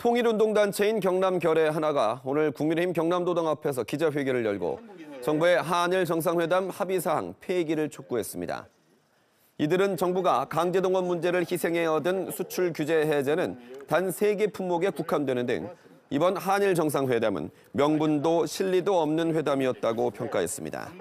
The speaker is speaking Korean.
통일운동단체인 경남결의 하나가 오늘 국민의힘 경남도당 앞에서 기자회견을 열고 정부의 한일 정상회담 합의사항 폐기를 촉구했습니다. 이들은 정부가 강제동원 문제를 희생해 얻은 수출 규제 해제는 단 3개 품목에 국한되는 등 이번 한일 정상회담은 명분도 실리도 없는 회담이었다고 평가했습니다.